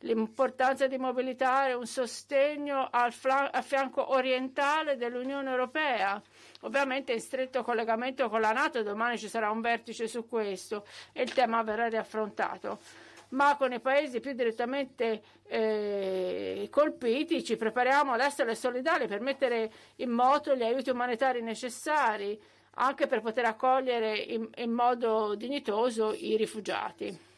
l'importanza di mobilitare un sostegno al, fianco orientale dell'Unione Europea, ovviamente in stretto collegamento con la Nato, domani ci sarà un vertice su questo e il tema verrà riaffrontato. Ma con i paesi più direttamente eh, colpiti ci prepariamo ad essere solidali per mettere in moto gli aiuti umanitari necessari anche per poter accogliere in, in modo dignitoso i rifugiati.